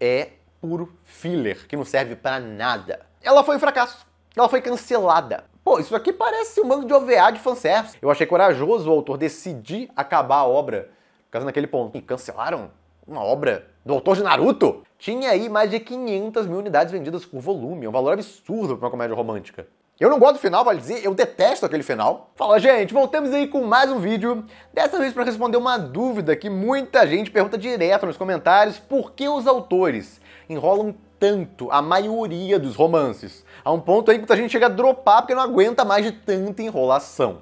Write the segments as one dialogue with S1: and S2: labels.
S1: é puro filler, que não serve para nada. Ela foi um fracasso. Ela foi cancelada. Pô, isso aqui parece um bando de OVA de fanservice. Eu achei corajoso o autor decidir acabar a obra, caso naquele ponto. E cancelaram uma obra do autor de Naruto? Tinha aí mais de 500 mil unidades vendidas por volume, é um valor absurdo para uma comédia romântica. Eu não gosto do final, vale dizer, eu detesto aquele final. Fala, gente, voltamos aí com mais um vídeo. Dessa vez para responder uma dúvida que muita gente pergunta direto nos comentários: por que os autores enrolam tanto a maioria dos romances? A um ponto aí que muita gente chega a dropar porque não aguenta mais de tanta enrolação.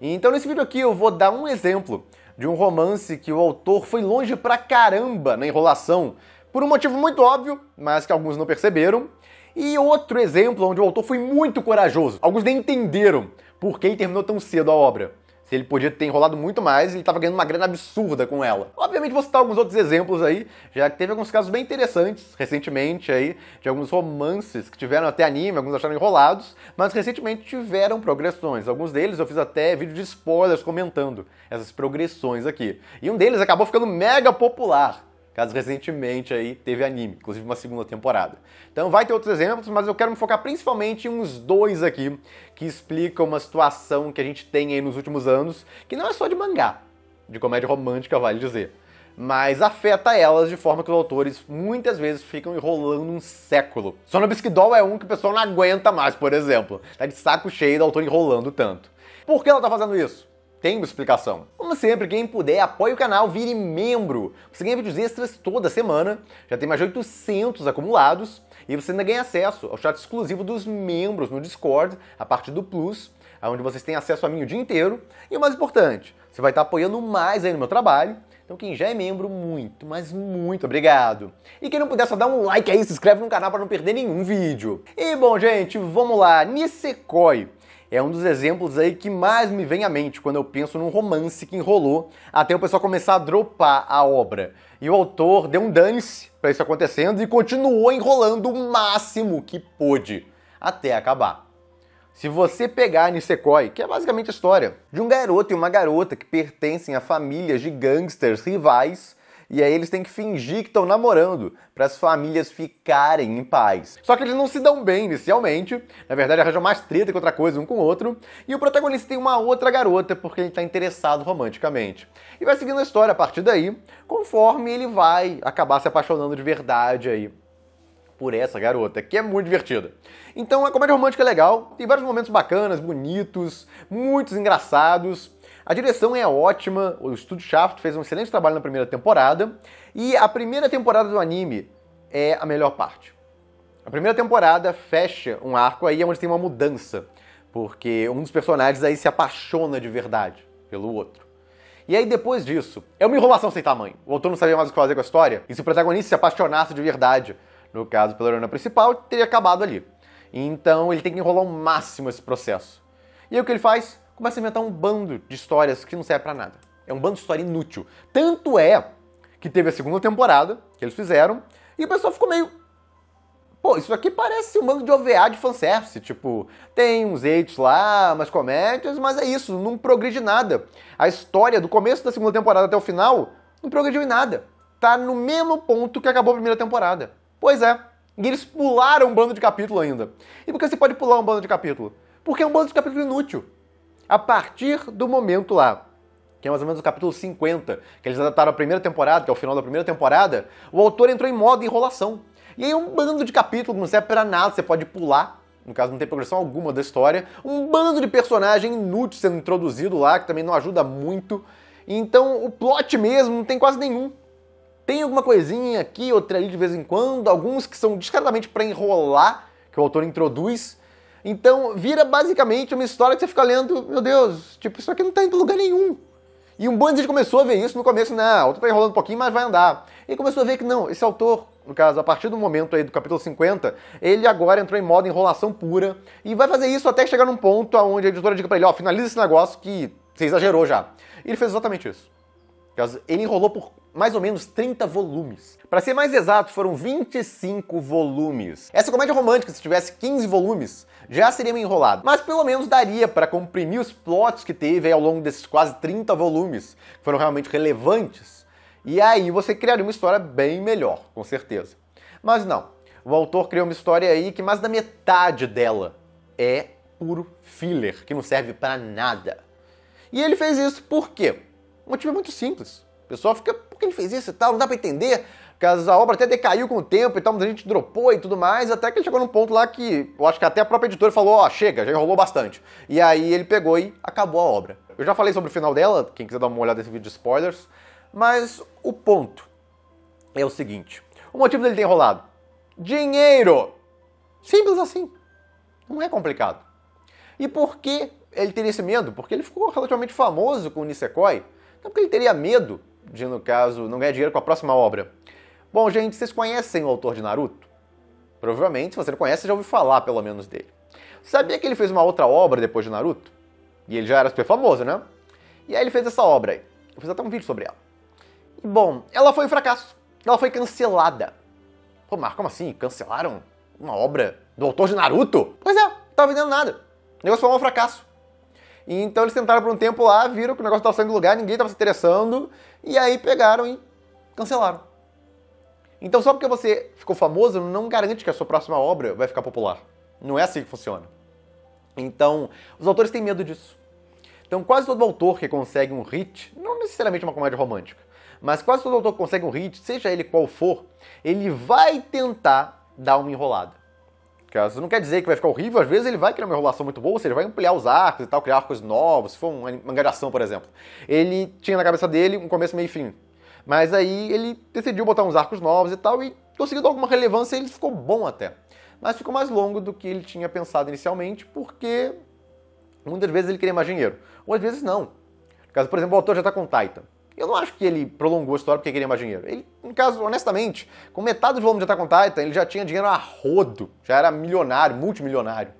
S1: Então, nesse vídeo aqui, eu vou dar um exemplo de um romance que o autor foi longe pra caramba na enrolação, por um motivo muito óbvio, mas que alguns não perceberam, e outro exemplo onde o autor foi muito corajoso. Alguns nem entenderam por que ele terminou tão cedo a obra. Se ele podia ter enrolado muito mais, ele estava ganhando uma grana absurda com ela. Obviamente vou citar alguns outros exemplos aí, já que teve alguns casos bem interessantes recentemente aí, de alguns romances que tiveram até anime, alguns acharam enrolados, mas recentemente tiveram progressões. Alguns deles eu fiz até vídeo de spoilers comentando essas progressões aqui. E um deles acabou ficando mega popular caso recentemente aí teve anime, inclusive uma segunda temporada. Então vai ter outros exemplos, mas eu quero me focar principalmente em uns dois aqui que explicam uma situação que a gente tem aí nos últimos anos, que não é só de mangá, de comédia romântica, vale dizer, mas afeta elas de forma que os autores muitas vezes ficam enrolando um século. Sonobisquidol é um que o pessoal não aguenta mais, por exemplo. Tá de saco cheio do autor enrolando tanto. Por que ela tá fazendo isso? tem uma explicação. Como sempre, quem puder, apoie o canal, vire membro. Você ganha vídeos extras toda semana, já tem mais de 800 acumulados, e você ainda ganha acesso ao chat exclusivo dos membros no Discord, a partir do Plus, onde vocês têm acesso a mim o dia inteiro. E o mais importante, você vai estar apoiando mais aí no meu trabalho, então quem já é membro, muito, mas muito obrigado. E quem não puder, só dá um like aí, se inscreve no canal para não perder nenhum vídeo. E bom, gente, vamos lá. Nisekoi é um dos exemplos aí que mais me vem à mente quando eu penso num romance que enrolou até o pessoal começar a dropar a obra. E o autor deu um dance para isso acontecendo e continuou enrolando o máximo que pôde até acabar. Se você pegar Nisekoi, que é basicamente a história de um garoto e uma garota que pertencem a famílias de gangsters rivais e aí eles têm que fingir que estão namorando para as famílias ficarem em paz. Só que eles não se dão bem inicialmente, na verdade arranjam mais treta que outra coisa um com o outro, e o protagonista tem uma outra garota porque ele está interessado romanticamente. E vai seguindo a história a partir daí, conforme ele vai acabar se apaixonando de verdade aí por essa garota, que é muito divertida. Então a comédia romântica é legal, tem vários momentos bacanas, bonitos, muitos engraçados. A direção é ótima, o estúdio Shaft fez um excelente trabalho na primeira temporada, e a primeira temporada do anime é a melhor parte. A primeira temporada fecha um arco aí onde tem uma mudança, porque um dos personagens aí se apaixona de verdade pelo outro. E aí depois disso, é uma enrolação sem tamanho. O autor não sabia mais o que fazer com a história, e se o protagonista se apaixonasse de verdade, no caso pela heroína principal, teria acabado ali. Então ele tem que enrolar o máximo esse processo. E aí o que ele faz? começa a inventar um bando de histórias que não serve para nada. É um bando de história inútil. Tanto é que teve a segunda temporada, que eles fizeram, e o pessoal ficou meio. Pô, isso aqui parece um bando de OVA de fanservice. Tipo, tem uns eitos lá, umas comédias, mas é isso, não progride nada. A história do começo da segunda temporada até o final não progrediu em nada. Tá no mesmo ponto que acabou a primeira temporada. Pois é. E eles pularam um bando de capítulo ainda. E por que você pode pular um bando de capítulo? Porque é um bando de capítulo inútil a partir do momento lá, que é mais ou menos o capítulo 50, que eles adaptaram a primeira temporada, que é o final da primeira temporada, o autor entrou em modo enrolação. E aí um bando de capítulos, não serve pra nada, você pode pular, no caso não tem progressão alguma da história, um bando de personagem inútil sendo introduzido lá, que também não ajuda muito. Então o plot mesmo não tem quase nenhum. Tem alguma coisinha aqui, outra ali de vez em quando, alguns que são descaradamente para enrolar, que o autor introduz, então vira basicamente uma história que você fica lendo, meu Deus, tipo, isso aqui não tá indo lugar nenhum. E um bonde de gente começou a ver isso no começo, né? O autor tá enrolando um pouquinho, mas vai andar. E começou a ver que não, esse autor, no caso, a partir do momento aí do capítulo 50, ele agora entrou em modo enrolação pura e vai fazer isso até chegar num ponto onde a editora diga para ele, ó, oh, finaliza esse negócio que você exagerou já. E ele fez exatamente isso. Ele enrolou por mais ou menos 30 volumes. Para ser mais exato, foram 25 volumes. Essa comédia romântica, se tivesse 15 volumes, já seria meio enrolado, mas pelo menos daria para comprimir os plots que teve ao longo desses quase 30 volumes, que foram realmente relevantes. E aí você criaria uma história bem melhor, com certeza. Mas não, o autor criou uma história aí que mais da metade dela é puro filler, que não serve para nada. E ele fez isso por quê? O motivo é muito simples. O pessoal fica que ele fez isso e tal, não dá para entender. Caso a obra até decaiu com o tempo e tal, mas a gente dropou e tudo mais, até que ele chegou num ponto lá que eu acho que até a própria editora falou: ó, oh, chega, já enrolou bastante. E aí ele pegou e acabou a obra. Eu já falei sobre o final dela, quem quiser dar uma olhada nesse vídeo de spoilers, mas o ponto é o seguinte: o motivo dele ter enrolado? Dinheiro! Simples assim. Não é complicado. E por que ele teria esse medo? Porque ele ficou relativamente famoso com o Nisekoi. Não é porque ele teria medo de, no caso, não ganhar dinheiro com a próxima obra? Bom, gente, vocês conhecem o autor de Naruto? Provavelmente, se você não conhece, já ouviu falar pelo menos dele. Sabia que ele fez uma outra obra depois de Naruto? E ele já era super famoso, né? E aí ele fez essa obra aí. Eu fiz até um vídeo sobre ela. E bom, ela foi um fracasso. Ela foi cancelada. Pô, Marco, como assim? Cancelaram uma obra do autor de Naruto? Pois é, não tava vendendo nada. O negócio foi um fracasso. E então eles tentaram por um tempo lá, viram que o negócio estava saindo do lugar, ninguém estava se interessando, e aí pegaram e cancelaram. Então só porque você ficou famoso não garante que a sua próxima obra vai ficar popular. Não é assim que funciona. Então, os autores têm medo disso. Então, quase todo autor que consegue um hit, não necessariamente uma comédia romântica, mas quase todo autor que consegue um hit, seja ele qual for, ele vai tentar dar uma enrolada. Isso não quer dizer que vai ficar horrível, às vezes ele vai criar uma enrolação muito boa, ou seja, vai ampliar os arcos e tal, criar arcos novos, se for uma mangaração, por exemplo. Ele tinha na cabeça dele um começo, meio e fim. Mas aí ele decidiu botar uns arcos novos e tal, e conseguindo alguma relevância, ele ficou bom até. Mas ficou mais longo do que ele tinha pensado inicialmente, porque muitas vezes ele queria mais dinheiro. Ou às vezes não. No caso, por exemplo, o autor já está com Titan. Eu não acho que ele prolongou a história porque queria mais dinheiro. Ele, no caso, honestamente, com metade do volume de Attack on Titan, ele já tinha dinheiro a rodo, já era milionário, multimilionário.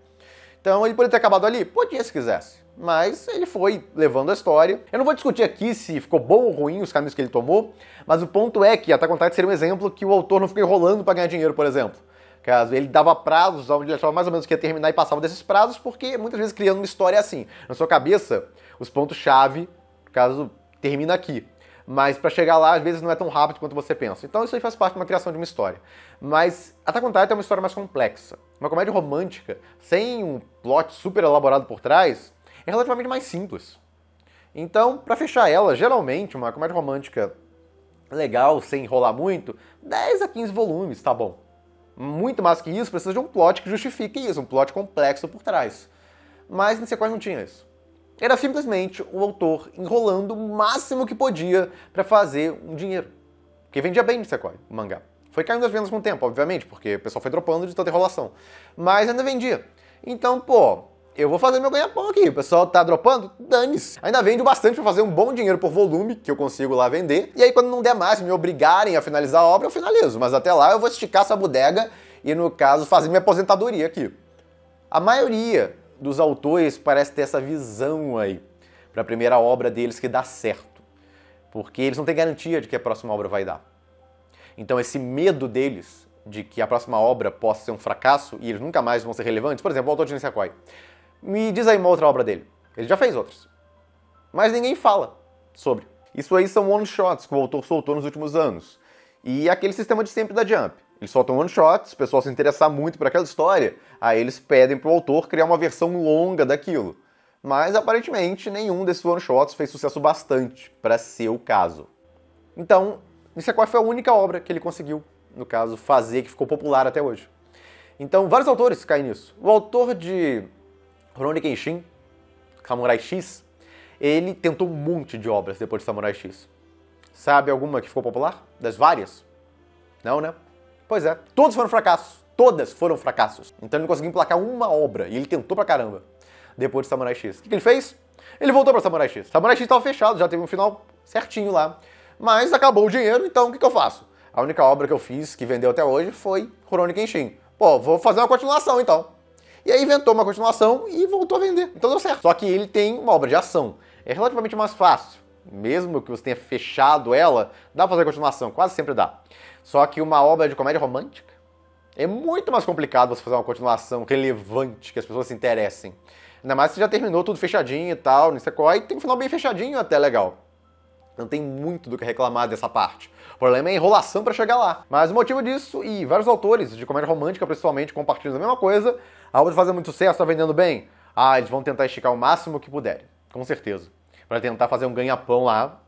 S1: Então ele poderia ter acabado ali? Podia se quisesse. Mas ele foi levando a história. Eu não vou discutir aqui se ficou bom ou ruim os caminhos que ele tomou, mas o ponto é que Attack on Titan seria um exemplo que o autor não ficou enrolando para ganhar dinheiro, por exemplo. Caso ele dava prazos onde ele achava mais ou menos que ia terminar e passava desses prazos, porque muitas vezes criando uma história é assim. Na sua cabeça, os pontos-chave, caso termina aqui. Mas para chegar lá, às vezes não é tão rápido quanto você pensa. Então isso aí faz parte de uma criação de uma história. Mas até contar é uma história mais complexa. Uma comédia romântica, sem um plot super elaborado por trás, é relativamente mais simples. Então, para fechar ela, geralmente uma comédia romântica legal, sem enrolar muito, 10 a 15 volumes, tá bom. Muito mais que isso, precisa de um plot que justifique isso, um plot complexo por trás. Mas em sequência não tinha isso. Era simplesmente o autor enrolando o máximo que podia para fazer um dinheiro. Porque vendia bem Sequoia, o mangá. Foi caindo as vendas com o tempo, obviamente, porque o pessoal foi dropando de tanta enrolação. Mas ainda vendia. Então, pô, eu vou fazer meu ganha-pão aqui. O pessoal tá dropando? Dane-se. Ainda vende bastante para fazer um bom dinheiro por volume, que eu consigo lá vender. E aí, quando não der mais, me obrigarem a finalizar a obra, eu finalizo. Mas até lá, eu vou esticar essa bodega e, no caso, fazer minha aposentadoria aqui. A maioria dos autores parece ter essa visão aí para a primeira obra deles que dá certo, porque eles não têm garantia de que a próxima obra vai dar. Então esse medo deles de que a próxima obra possa ser um fracasso e eles nunca mais vão ser relevantes, por exemplo, o autor de Nisekoi. Me diz aí uma outra obra dele. Ele já fez outras. Mas ninguém fala sobre. Isso aí são one-shots que o autor soltou nos últimos anos. E aquele sistema de sempre da Jump. Eles soltam one shots, o pessoal se interessar muito por aquela história, aí eles pedem pro autor criar uma versão longa daquilo. Mas aparentemente nenhum desses one shots fez sucesso bastante para ser o caso. Então, isso qual foi a única obra que ele conseguiu, no caso, fazer que ficou popular até hoje. Então, vários autores caem nisso. O autor de Rurouni Kenshin, Samurai X, ele tentou um monte de obras depois de Samurai X. Sabe alguma que ficou popular? Das várias? Não, né? Pois é, todos foram fracassos. Todas foram fracassos. Então ele não conseguiu emplacar uma obra e ele tentou pra caramba. Depois de Samurai X. O que, ele fez? Ele voltou pra Samurai X. Samurai X tava fechado, já teve um final certinho lá. Mas acabou o dinheiro, então o que, que eu faço? A única obra que eu fiz, que vendeu até hoje, foi Rurouni Kenshin. Pô, vou fazer uma continuação então. E aí inventou uma continuação e voltou a vender. Então deu certo. Só que ele tem uma obra de ação. É relativamente mais fácil. Mesmo que você tenha fechado ela, dá pra fazer a continuação. Quase sempre dá. Só que uma obra de comédia romântica é muito mais complicado você fazer uma continuação relevante, é que as pessoas se interessem. Ainda mais se já terminou tudo fechadinho e tal, não sei qual, e tem um final bem fechadinho até legal. Não tem muito do que reclamar dessa parte. O problema é a enrolação para chegar lá. Mas o motivo disso, e vários autores de comédia romântica principalmente compartilham a mesma coisa, a obra fazer muito sucesso, tá vendendo bem. Ah, eles vão tentar esticar o máximo que puderem, com certeza. para tentar fazer um ganha-pão lá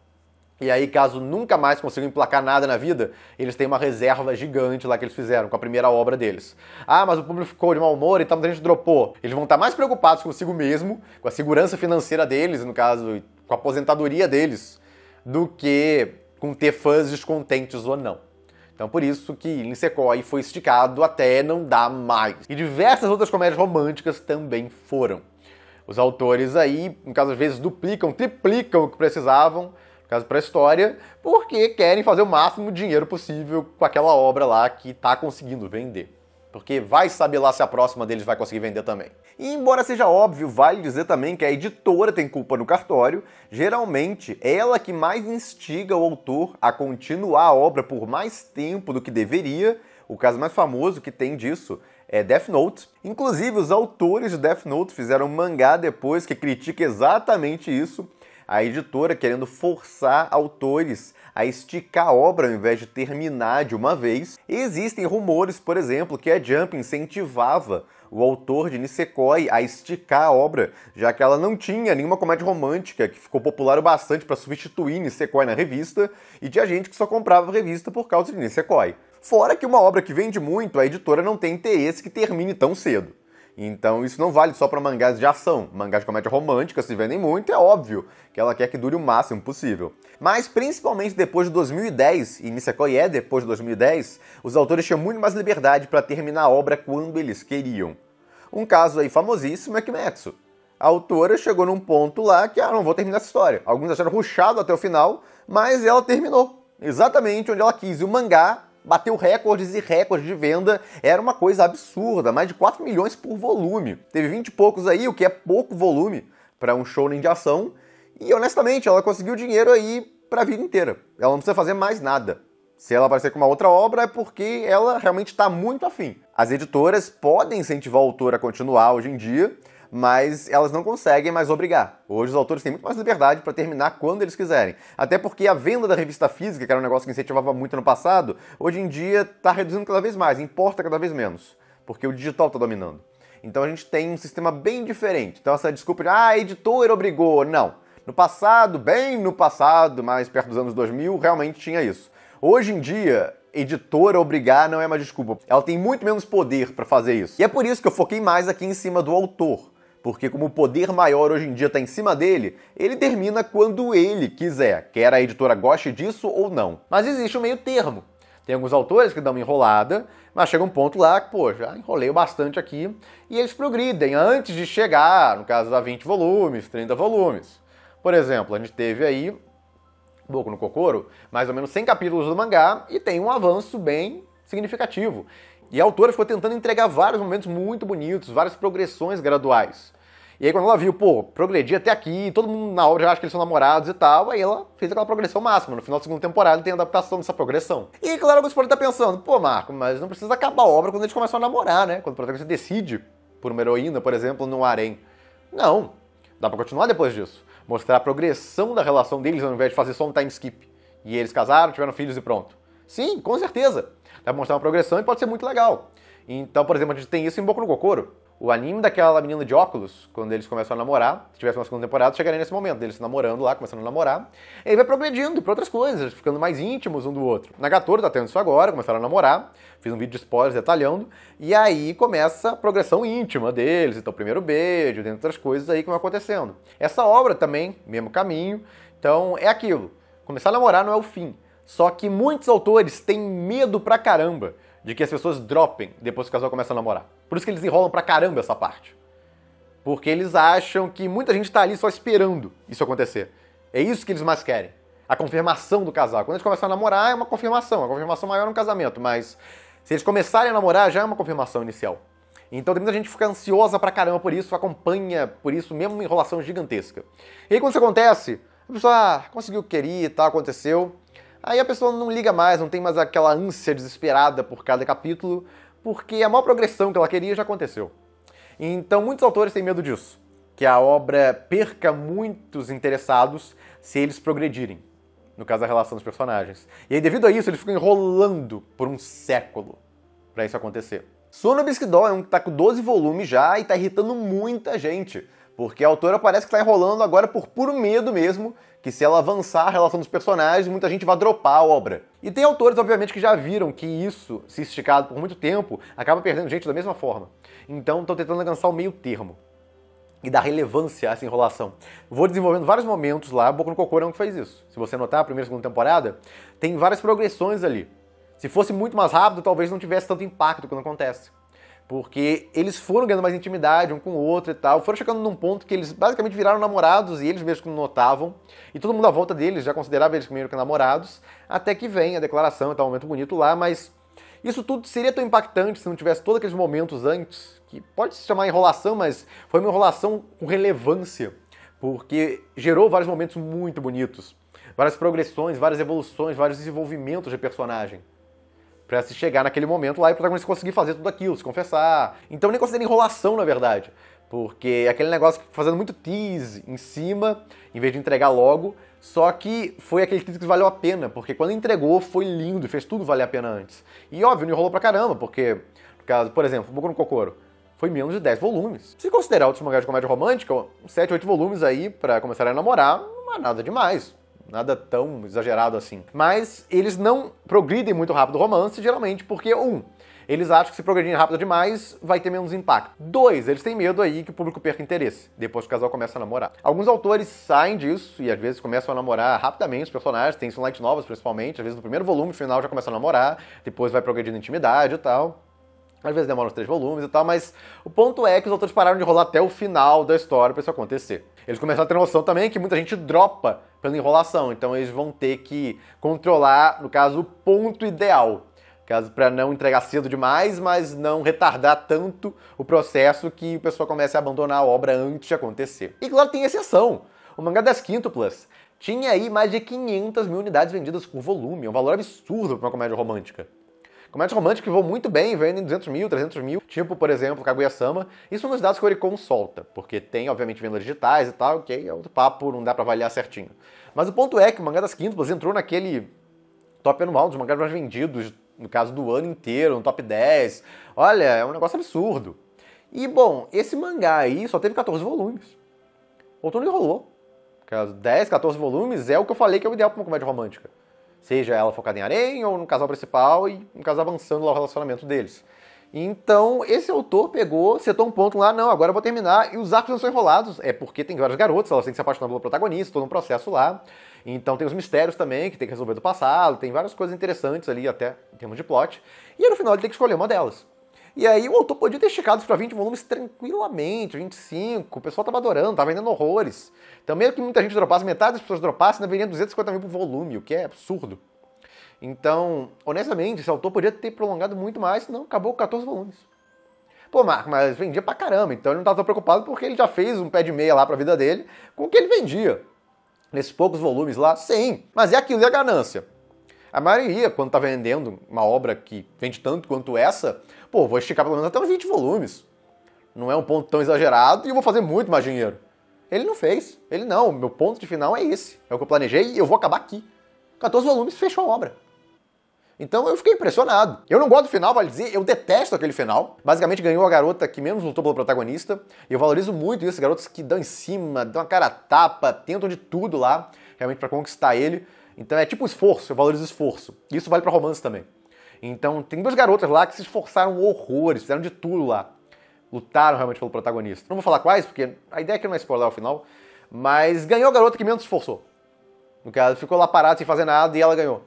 S1: e aí, caso nunca mais consigam emplacar nada na vida, eles têm uma reserva gigante lá que eles fizeram com a primeira obra deles. Ah, mas o público ficou de mau humor e então tal, a gente dropou. Eles vão estar mais preocupados consigo mesmo, com a segurança financeira deles, no caso, com a aposentadoria deles, do que com ter fãs descontentes ou não. Então por isso que Lincecói foi esticado até não dar mais. E diversas outras comédias românticas também foram. Os autores aí, no caso às vezes, duplicam, triplicam o que precisavam caso para a história, porque querem fazer o máximo dinheiro possível com aquela obra lá que está conseguindo vender. Porque vai saber lá se a próxima deles vai conseguir vender também. E embora seja óbvio, vale dizer também que a editora tem culpa no cartório. Geralmente, ela que mais instiga o autor a continuar a obra por mais tempo do que deveria. O caso mais famoso que tem disso é Death Note. Inclusive, os autores de Death Note fizeram um mangá depois que critica exatamente isso a editora querendo forçar autores a esticar a obra ao invés de terminar de uma vez. existem rumores, por exemplo, que a Jump incentivava o autor de Nisekoi a esticar a obra, já que ela não tinha nenhuma comédia romântica que ficou popular o bastante para substituir Nisekoi na revista, e tinha gente que só comprava a revista por causa de Nisekoi. Fora que uma obra que vende muito, a editora não tem interesse que termine tão cedo. Então isso não vale só para mangás de ação. Mangás de comédia romântica se vendem muito, é óbvio que ela quer que dure o máximo possível. Mas principalmente depois de 2010, e Nisekoi é depois de 2010, os autores tinham muito mais liberdade para terminar a obra quando eles queriam. Um caso aí famosíssimo é Kimetsu. A autora chegou num ponto lá que, ah, não vou terminar essa história. Alguns acharam ruchado até o final, mas ela terminou. Exatamente onde ela quis. E o mangá bateu recordes e recordes de venda, era uma coisa absurda, mais de 4 milhões por volume. Teve 20 e poucos aí, o que é pouco volume para um show de ação, e honestamente, ela conseguiu dinheiro aí para a vida inteira. Ela não precisa fazer mais nada. Se ela aparecer com uma outra obra, é porque ela realmente está muito afim. As editoras podem incentivar o autor a continuar hoje em dia, mas elas não conseguem mais obrigar. Hoje os autores têm muito mais liberdade para terminar quando eles quiserem. Até porque a venda da revista física, que era um negócio que incentivava muito no passado, hoje em dia está reduzindo cada vez mais, importa cada vez menos, porque o digital está dominando. Então a gente tem um sistema bem diferente. Então essa desculpa de, ah, a editora obrigou. Não. No passado, bem no passado, mais perto dos anos 2000, realmente tinha isso. Hoje em dia, editora obrigar não é uma desculpa. Ela tem muito menos poder para fazer isso. E é por isso que eu foquei mais aqui em cima do autor porque como o poder maior hoje em dia está em cima dele, ele termina quando ele quiser, quer a editora goste disso ou não. Mas existe um meio termo. Tem alguns autores que dão uma enrolada, mas chega um ponto lá que, pô, já enrolei bastante aqui, e eles progridem antes de chegar, no caso, a 20 volumes, 30 volumes. Por exemplo, a gente teve aí, Boku no Kokoro, mais ou menos 100 capítulos do mangá, e tem um avanço bem significativo. E a autora ficou tentando entregar vários momentos muito bonitos, várias progressões graduais. E aí quando ela viu, pô, progredi até aqui, todo mundo na obra já acha que eles são namorados e tal, aí ela fez aquela progressão máxima. No final da segunda temporada tem a adaptação dessa progressão. E aí, claro, alguns podem estar pensando, pô, Marco, mas não precisa acabar a obra quando eles começam a namorar, né? Quando o protagonista decide por uma heroína, por exemplo, no harém. Não, dá pra continuar depois disso. Mostrar a progressão da relação deles ao invés de fazer só um time skip. E eles casaram, tiveram filhos e pronto. Sim, com certeza vai mostrar uma progressão e pode ser muito legal. Então, por exemplo, a gente tem isso em Boku no Kokoro. O anime daquela menina de óculos, quando eles começam a namorar, se tivesse uma segunda temporada, chegaria nesse momento deles se namorando lá, começando a namorar. E aí vai progredindo para outras coisas, ficando mais íntimos um do outro. Nagatoro tá tendo isso agora, começaram a namorar, fiz um vídeo de spoilers detalhando, e aí começa a progressão íntima deles, então primeiro beijo, de outras coisas aí que vão acontecendo. Essa obra também, mesmo caminho, então é aquilo. Começar a namorar não é o fim, só que muitos autores têm medo pra caramba de que as pessoas dropem depois que o casal começa a namorar. Por isso que eles enrolam pra caramba essa parte. Porque eles acham que muita gente tá ali só esperando isso acontecer. É isso que eles mais querem. A confirmação do casal. Quando eles começam a namorar, é uma confirmação. A confirmação maior é um casamento, mas se eles começarem a namorar, já é uma confirmação inicial. Então tem muita gente que fica ansiosa pra caramba por isso, acompanha por isso, mesmo uma enrolação gigantesca. E aí quando isso acontece, a pessoa ah, conseguiu o que queria e tal, aconteceu, Aí a pessoa não liga mais, não tem mais aquela ânsia desesperada por cada capítulo, porque a maior progressão que ela queria já aconteceu. Então muitos autores têm medo disso, que a obra perca muitos interessados se eles progredirem, no caso a relação dos personagens. E aí devido a isso eles ficam enrolando por um século para isso acontecer. Sono Bisquidol é um que tá com 12 volumes já e tá irritando muita gente, porque a autora parece que tá enrolando agora por puro medo mesmo que se ela avançar a relação dos personagens, muita gente vai dropar a obra. E tem autores, obviamente, que já viram que isso, se esticado por muito tempo, acaba perdendo gente da mesma forma. Então estão tentando alcançar o meio termo e dar relevância a essa enrolação. Vou desenvolvendo vários momentos lá, Boku no Coco é um que fez isso. Se você notar, a primeira e segunda temporada, tem várias progressões ali. Se fosse muito mais rápido, talvez não tivesse tanto impacto quando acontece. Porque eles foram ganhando mais intimidade um com o outro e tal, foram chegando num ponto que eles basicamente viraram namorados e eles mesmos notavam, e todo mundo à volta deles já considerava eles meio que namorados, até que vem a declaração e tá tal, um momento bonito lá, mas isso tudo seria tão impactante se não tivesse todos aqueles momentos antes, que pode se chamar enrolação, mas foi uma enrolação com relevância, porque gerou vários momentos muito bonitos, várias progressões, várias evoluções, vários desenvolvimentos de personagem para se chegar naquele momento lá e o protagonista conseguir fazer tudo aquilo, se confessar. Então nem considera enrolação, na verdade. Porque é aquele negócio fazendo muito tease em cima, em vez de entregar logo. Só que foi aquele tease que valeu a pena, porque quando entregou foi lindo, fez tudo valer a pena antes. E óbvio, não enrolou pra caramba, porque, no caso, por exemplo, Boku no Kokoro foi menos de 10 volumes. Se considerar outros mangás de comédia romântica, 7, 8 volumes aí para começar a namorar, não é nada demais nada tão exagerado assim. Mas eles não progridem muito rápido o romance, geralmente, porque, um, eles acham que se progredirem rápido demais, vai ter menos impacto. Dois, eles têm medo aí que o público perca interesse, depois que o casal começa a namorar. Alguns autores saem disso e às vezes começam a namorar rapidamente os personagens, tem sunlight novas principalmente, às vezes no primeiro volume, final já começa a namorar, depois vai progredindo intimidade e tal. Às vezes demora uns três volumes e tal, mas o ponto é que os autores pararam de rolar até o final da história para isso acontecer. Eles começaram a ter noção também que muita gente dropa pela enrolação. Então eles vão ter que controlar, no caso, o ponto ideal. Caso para não entregar cedo demais, mas não retardar tanto o processo que o pessoal comece a abandonar a obra antes de acontecer. E claro, tem exceção. O mangá das quíntuplas tinha aí mais de 500 mil unidades vendidas por volume, é um valor absurdo para uma comédia romântica. Comédias românticas que vão muito bem, vendem 200 mil, 300 mil, tipo, por exemplo, Kaguya-sama. Isso nos dados que o Oricon solta, porque tem, obviamente, vendas digitais e tal, ok, é outro papo, não dá para avaliar certinho. Mas o ponto é que o Mangá das Quintupas entrou naquele top anual dos mangás mais vendidos, no caso do ano inteiro, no top 10. Olha, é um negócio absurdo. E, bom, esse mangá aí só teve 14 volumes. Outono enrolou. 10, 14 volumes é o que eu falei que é o ideal para uma comédia romântica. Seja ela focada em harém ou no casal principal e no caso avançando lá o relacionamento deles. Então, esse autor pegou, setou um ponto lá, não, agora eu vou terminar, e os arcos não são enrolados, é porque tem várias garotas, elas têm que se apaixonar pelo protagonista, todo um processo lá. Então tem os mistérios também, que tem que resolver do passado, tem várias coisas interessantes ali, até em termos de plot. E aí, no final ele tem que escolher uma delas. E aí o autor podia ter esticado para 20 volumes tranquilamente, 25. O pessoal tava adorando, tava vendendo horrores. Então, mesmo que muita gente dropasse, metade das pessoas dropassem, ainda vendia 250 mil por volume, o que é absurdo. Então, honestamente, esse autor podia ter prolongado muito mais, senão acabou com 14 volumes. Pô, Marco, mas vendia pra caramba, então ele não tava tão preocupado porque ele já fez um pé de meia lá pra vida dele com o que ele vendia. Nesses poucos volumes lá, sim. Mas é aquilo, é a ganância a maioria, quando está vendendo uma obra que vende tanto quanto essa, pô, vou esticar pelo menos até uns 20 volumes. Não é um ponto tão exagerado e eu vou fazer muito mais dinheiro. Ele não fez. Ele não. Meu ponto de final é esse. É o que eu planejei e eu vou acabar aqui. 14 volumes, fechou a obra. Então eu fiquei impressionado. Eu não gosto do final, vale dizer, eu detesto aquele final. Basicamente ganhou a garota que menos lutou pelo protagonista. E eu valorizo muito isso, garotos que dão em cima, dão a cara a tapa, tentam de tudo lá, realmente para conquistar ele. Então é tipo esforço, eu valorizo esforço. Isso vale para romance também. Então tem duas garotas lá que se esforçaram horrores, fizeram de tudo lá. Lutaram realmente pelo protagonista. Não vou falar quais, porque a ideia é que não é spoiler ao final. Mas ganhou a garota que menos se esforçou. No caso, ficou lá parado sem fazer nada e ela ganhou.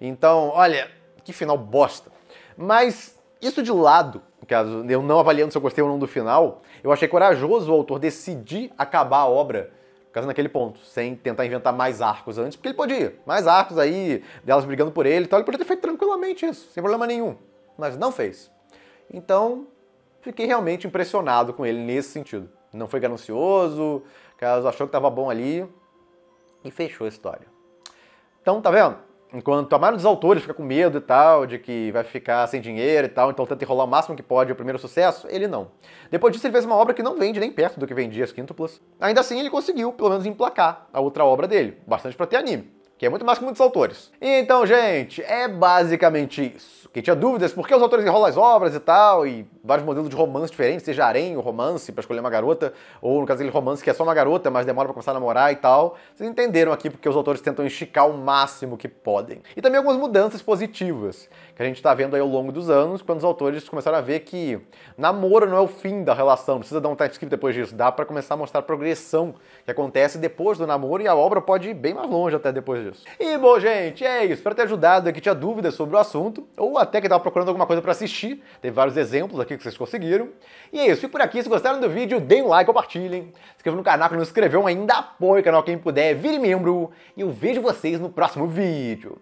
S1: Então, olha, que final bosta. Mas isso de lado, no caso, eu não avaliando se eu gostei ou não do final, eu achei corajoso o autor decidir acabar a obra ficasse naquele ponto, sem tentar inventar mais arcos antes, porque ele podia. Mais arcos aí, delas brigando por ele e tal, ele podia ter feito tranquilamente isso, sem problema nenhum. Mas não fez. Então, fiquei realmente impressionado com ele nesse sentido. Não foi ganancioso, caso achou que tava bom ali e fechou a história. Então, tá vendo? Enquanto a maioria dos autores fica com medo e tal, de que vai ficar sem dinheiro e tal, então tenta enrolar o máximo que pode o primeiro sucesso, ele não. Depois disso, ele fez uma obra que não vende nem perto do que vendia as quíntuplas. Ainda assim, ele conseguiu, pelo menos, emplacar a outra obra dele, bastante pra ter anime que é muito mais que muitos autores. Então, gente, é basicamente isso. Quem tinha dúvidas por que os autores enrolam as obras e tal, e vários modelos de romance diferentes, seja harém ou romance para escolher uma garota, ou no caso dele romance que é só uma garota, mas demora para começar a namorar e tal, vocês entenderam aqui porque os autores tentam esticar o máximo que podem. E também algumas mudanças positivas que a gente está vendo aí ao longo dos anos, quando os autores começaram a ver que namoro não é o fim da relação, precisa dar um timeskip depois disso, dá para começar a mostrar a progressão que acontece depois do namoro e a obra pode ir bem mais longe até depois disso. E bom, gente, é isso. Espero ter ajudado aqui, tinha dúvidas sobre o assunto, ou até que estava procurando alguma coisa para assistir. Teve vários exemplos aqui que vocês conseguiram. E é isso, fico por aqui. Se gostaram do vídeo, deem um like, compartilhem. Se inscrevam no canal que não se inscreveu ainda, apoie o canal quem puder, vire membro. E eu vejo vocês no próximo vídeo.